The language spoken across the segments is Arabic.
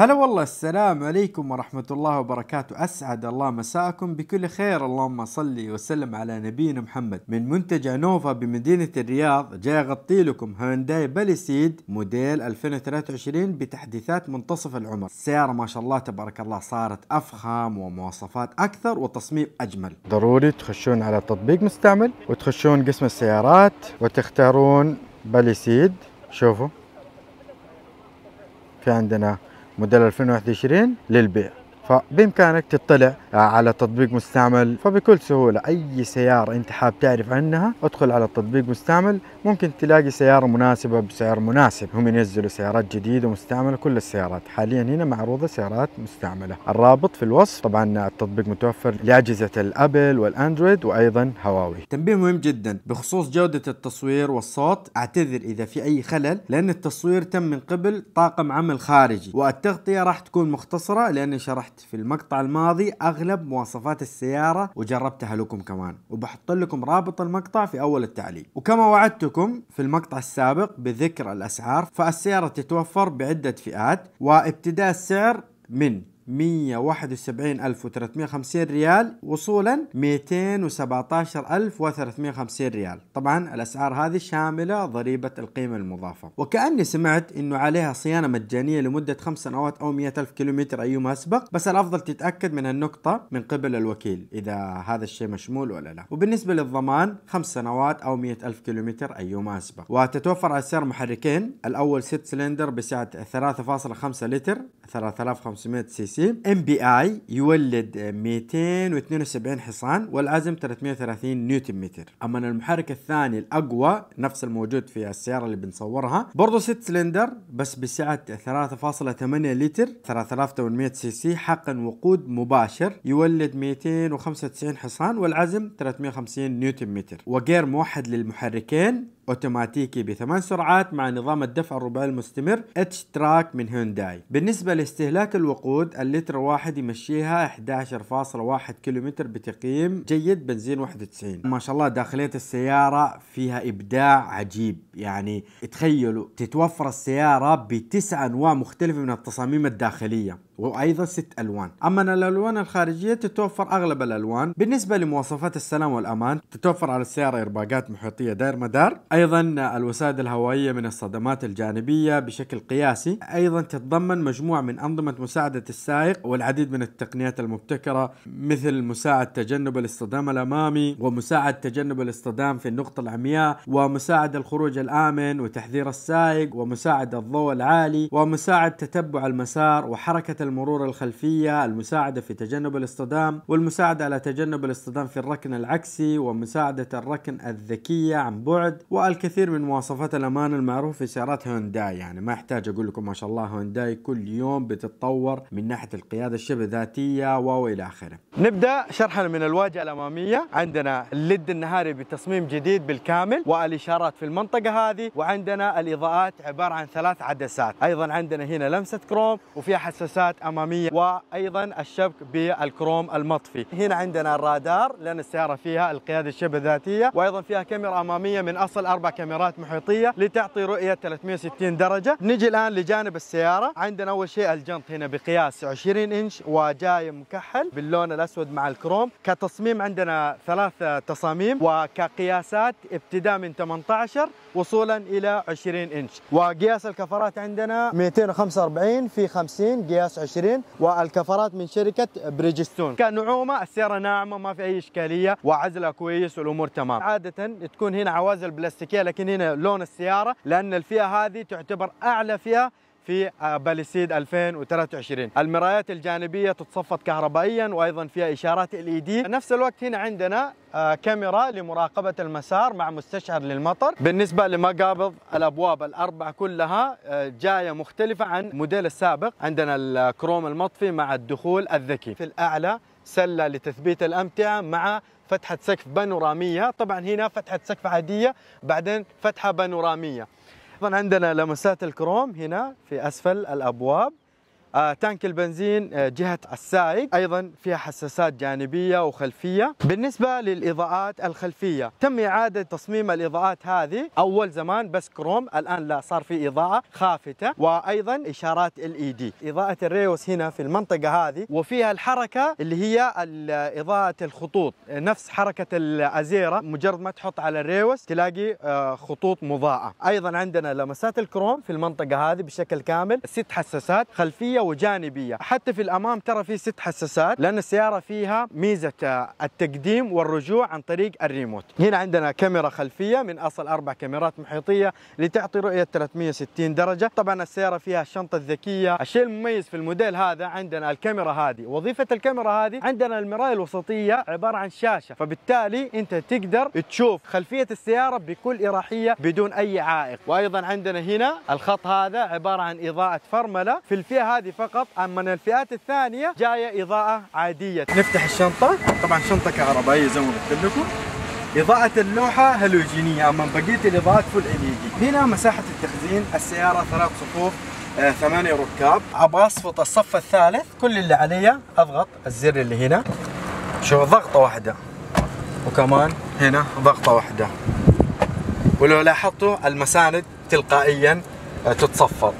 هلا والله السلام عليكم ورحمة الله وبركاته أسعد الله مساءكم بكل خير اللهم صلي وسلم على نبينا محمد من منتجع نوفا بمدينة الرياض جاي أغطي لكم هونداي باليسيد موديل 2023 بتحديثات منتصف العمر السيارة ما شاء الله تبارك الله صارت أفخم ومواصفات أكثر وتصميم أجمل ضروري تخشون على تطبيق مستعمل وتخشون قسم السيارات وتختارون باليسيد شوفوا في عندنا موديل 2021 للبيع فبإمكانك تطلع على تطبيق مستعمل فبكل سهولة أي سيارة أنت حاب تعرف عنها ادخل على التطبيق مستعمل ممكن تلاقي سيارة مناسبة بسعر مناسب هم ينزلوا سيارات جديدة ومستعملة كل السيارات حاليا هنا معروضة سيارات مستعملة الرابط في الوصف طبعا التطبيق متوفر لأجهزة الأبل والأندرويد وأيضا هواوي تنبيه مهم جدا بخصوص جودة التصوير والصوت اعتذر إذا في أي خلل لأن التصوير تم من قبل طاقم عمل خارجي والتغطية راح تكون مختصرة لأني شرحت في المقطع الماضي اغلب مواصفات السياره وجربتها لكم كمان وبحط لكم رابط المقطع في اول التعليق وكما وعدتكم في المقطع السابق بذكر الاسعار فالسياره تتوفر بعده فئات وابتداء السعر من 171350 ريال وصولا 217350 ريال طبعا الأسعار هذه شاملة ضريبة القيمة المضافة وكأني سمعت أنه عليها صيانة مجانية لمدة خمس سنوات أو 100 ألف كيلومتر ما أسبق بس الأفضل تتأكد من النقطة من قبل الوكيل إذا هذا الشيء مشمول ولا لا وبالنسبة للضمان خمس سنوات أو 100 ألف كيلومتر ما أسبق وتتوفر على السعر محركين الأول 6 سلندر بسعة 3.5 لتر 3500 سي سي التقسيم ام بي اي يولد 272 حصان والعزم 330 نيوتن متر اما المحرك الثاني الاقوى نفس الموجود في السياره اللي بنصورها برضه 6 سلندر بس بسعه 3.8 لتر 3800 سي سي حقن وقود مباشر يولد 295 حصان والعزم 350 نيوتن متر وغير موحد للمحركين اوتوماتيكي بثمان سرعات مع نظام الدفع الرباعي المستمر اتش تراك من هونداي بالنسبة لاستهلاك الوقود اللتر واحد يمشيها 11.1 كيلومتر بتقييم جيد بنزين 91 ما شاء الله داخلية السيارة فيها ابداع عجيب يعني تخيلوا تتوفر السيارة بتسع انواع مختلفة من التصاميم الداخلية وايضا ست الوان اما الالوان الخارجيه تتوفر اغلب الالوان بالنسبه لمواصفات السلام والامان تتوفر على السياره ارباقات محيطيه دائر مدار أيضا الوسائد الهوائية من الصدمات الجانبية بشكل قياسي أيضا تتضمن مجموعة من أنظمة مساعدة السائق والعديد من التقنيات المبتكرة مثل مساعد تجنب الاصطدام الأمامي ومساعد تجنب الاصطدام في النقطة العمياء ومساعد الخروج الآمن وتحذير السائق ومساعد الضوء العالي ومساعد تتبع المسار وحركة المرور الخلفية المساعدة في تجنب الاصطدام والمساعدة على تجنب الاصطدام في الركن العكسي ومساعدة الركن الذكية عن بعد والكثير من مواصفات الامان المعروفه سيارات هونداي يعني ما احتاج اقول لكم ما شاء الله هونداي كل يوم بتتطور من ناحيه القياده الشبه ذاتيه والى اخره. نبدا شرحنا من الواجهه الاماميه عندنا الليد النهاري بتصميم جديد بالكامل والاشارات في المنطقه هذه وعندنا الاضاءات عباره عن ثلاث عدسات، ايضا عندنا هنا لمسه كروم وفيها حساسات اماميه وايضا الشبك بالكروم المطفي. هنا عندنا الرادار لان السياره فيها القياده الشبه ذاتيه وايضا فيها كاميرا اماميه من اصل اربع كاميرات محيطيه لتعطي رؤيه 360 درجه نجي الان لجانب السياره عندنا اول شيء الجنط هنا بقياس 20 انش وجاي مكحل باللون الاسود مع الكروم كتصميم عندنا ثلاث تصاميم وكقياسات ابتداء من 18 وصولا الى 20 انش وقياس الكفرات عندنا 245 في 50 قياس 20 والكفرات من شركه بريجستون كنعومه السياره ناعمه ما في اي اشكاليه وعزلها كويس والامور تمام عاده تكون هنا عوازل بلاستيك بلاستيكيه لكن هنا لون السياره لان الفئه هذه تعتبر اعلى فئه في آه، باليسيد 2023 المرايات الجانبية تتصفط كهربائيا وأيضا فيها إشارات ال دي نفس الوقت هنا عندنا آه، كاميرا لمراقبة المسار مع مستشعر للمطر بالنسبة لمقابض الأبواب الأربع كلها آه، جاية مختلفة عن الموديل السابق عندنا الكروم المطفي مع الدخول الذكي في الأعلى سله لتثبيت الامتعه مع فتحه سقف بانوراميه طبعا هنا فتحه سقف عاديه بعدين فتحه بانوراميه ايضا عندنا لمسات الكروم هنا في اسفل الابواب آه، تانك البنزين آه، جهة السائق أيضا فيها حساسات جانبية وخلفية بالنسبة للإضاءات الخلفية تم إعادة تصميم الإضاءات هذه أول زمان بس كروم الآن لا صار في إضاءة خافتة وأيضا إشارات LED إضاءة الريوس هنا في المنطقة هذه وفيها الحركة اللي هي إضاءة الخطوط نفس حركة الأزيرة مجرد ما تحط على الريوس تلاقي آه، خطوط مضاءة أيضا عندنا لمسات الكروم في المنطقة هذه بشكل كامل ست حساسات خلفية اماميه وجانبيه حتى في الامام ترى في ست حساسات لان السياره فيها ميزه آه، التقديم والرجوع عن طريق الريموت هنا عندنا كاميرا خلفيه من اصل اربع كاميرات محيطيه لتعطي رؤيه 360 درجه طبعا السياره فيها الشنطه الذكيه الشيء المميز في الموديل هذا عندنا الكاميرا هذه وظيفه الكاميرا هذه عندنا المرايه الوسطيه عباره عن شاشه فبالتالي انت تقدر تشوف خلفيه السياره بكل اراحيه بدون اي عائق وايضا عندنا هنا الخط هذا عباره عن اضاءه فرمله في الفئه هذه هذه فقط اما الفئات الثانيه جايه اضاءه عاديه نفتح الشنطه طبعا شنطه كهربائيه زي ما قلت لكم إضاءة اللوحة هالوجينية أما بقية الإضاءات فل ال هنا مساحة التخزين السيارة ثلاث صفوف آه، ثمانية ركاب أبغى أصفط الصف الثالث كل اللي علي أضغط الزر اللي هنا شوف ضغطة واحدة وكمان هنا ضغطة واحدة ولو لاحظتوا المساند تلقائيا آه، تتصفط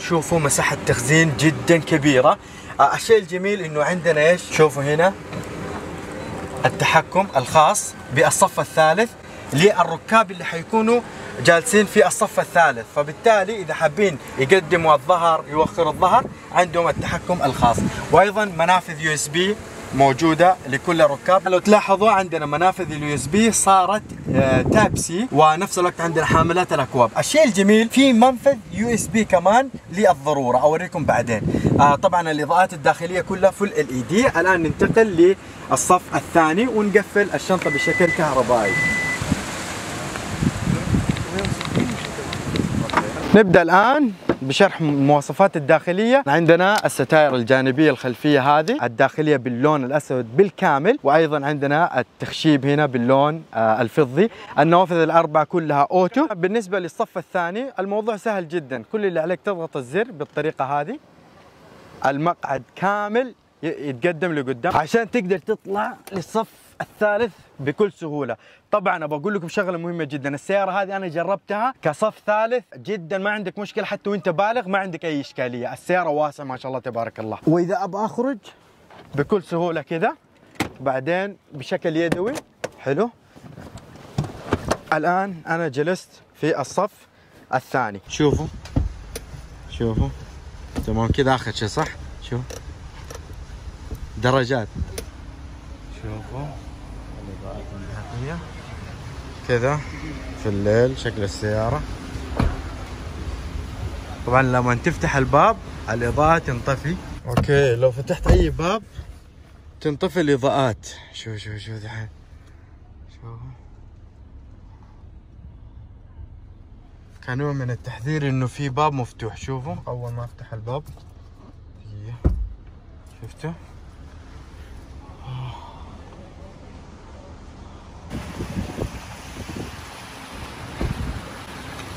شوفوا مساحة تخزين جدا كبيرة آه، الشيء الجميل انه عندنا ايش شوفوا هنا التحكم الخاص بالصف الثالث للركاب اللي حيكونوا جالسين في الصف الثالث فبالتالي اذا حابين يقدموا الظهر يوخروا الظهر عندهم التحكم الخاص وايضا منافذ يو اس بي موجوده لكل الركاب لو تلاحظوا عندنا منافذ اليو اس بي صارت تابسي آه، سي ونفس الوقت عندنا حاملات الاكواب الشيء الجميل في منفذ يو اس بي كمان للضروره اوريكم بعدين آه طبعا الاضاءات الداخليه كلها فل ال اي دي الان ننتقل للصف الثاني ونقفل الشنطه بشكل كهربائي نبدا الان بشرح مواصفات الداخليه عندنا الستائر الجانبيه الخلفيه هذه الداخليه باللون الاسود بالكامل وايضا عندنا التخشيب هنا باللون آه، الفضي النوافذ الاربعه كلها اوتو بالنسبه للصف الثاني الموضوع سهل جدا كل اللي عليك تضغط الزر بالطريقه هذه المقعد كامل يتقدم لقدام عشان تقدر تطلع للصف الثالث بكل سهوله طبعا ابغى اقول لكم شغله مهمه جدا السياره هذه انا جربتها كصف ثالث جدا ما عندك مشكله حتى وانت بالغ ما عندك اي اشكاليه السياره واسعه ما شاء الله تبارك الله واذا ابغى اخرج بكل سهوله كذا بعدين بشكل يدوي حلو الان انا جلست في الصف الثاني شوفوا شوفوا تمام كذا اخر شيء صح شوف درجات شوفوا الإضاءة النهائية كذا في الليل شكل السيارة طبعا لما تفتح الباب الإضاءة تنطفي اوكي لو فتحت أي باب تنطفي الإضاءات شوف شوف شوف دحين شوفوا كنوع من التحذير انه في باب مفتوح شوفوا اول ما افتح الباب شفته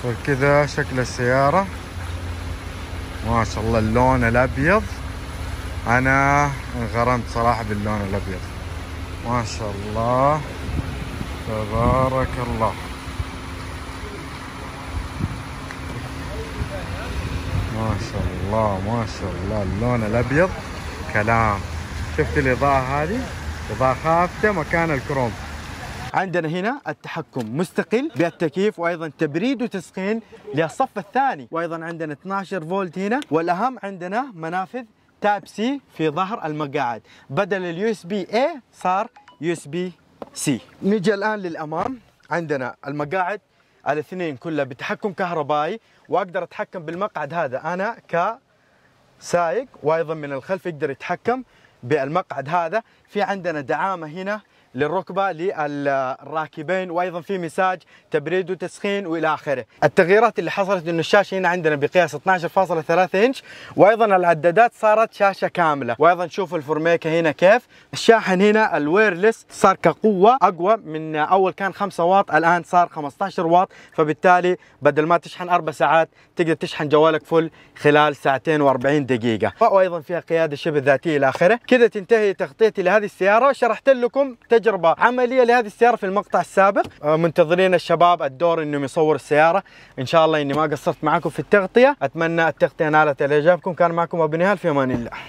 وكذا شكل السيارة ما شاء الله اللون الأبيض أنا انغرمت صراحة باللون الأبيض ما شاء الله تبارك الله ما شاء الله ما شاء الله اللون الابيض كلام شفت الاضاءه هذه اضاءه خافته مكان الكروم عندنا هنا التحكم مستقل بالتكييف وايضا تبريد وتسخين للصف الثاني وايضا عندنا 12 فولت هنا والاهم عندنا منافذ تاب سي في ظهر المقاعد بدل اليو اس بي اي صار يو اس بي سي نجي الان للامام عندنا المقاعد الاثنين كلها بتحكم كهربائي واقدر اتحكم بالمقعد هذا انا ك سايق وايضا من الخلف يقدر يتحكم بالمقعد هذا في عندنا دعامه هنا للركبه للراكبين وايضا في مساج تبريد وتسخين والى اخره. التغييرات اللي حصلت انه الشاشه هنا عندنا بقياس 12.3 انش وايضا العدادات صارت شاشه كامله، وايضا شوفوا الفورميكه هنا كيف، الشاحن هنا الويرلس صار كقوه اقوى من اول كان 5 واط الان صار 15 واط فبالتالي بدل ما تشحن اربع ساعات تقدر تشحن جوالك فل خلال ساعتين و40 دقيقه، وايضا فيها قياده شبه ذاتيه الى اخره، كذا تنتهي تغطيتي لهذه السياره شرحت لكم تجربه عمليه لهذه السياره في المقطع السابق آه، منتظرين الشباب الدور انهم يصوروا السياره ان شاء الله اني ما قصرت معكم في التغطيه اتمنى التغطيه نالت اعجابكم كان معكم ابو نهال في امان الله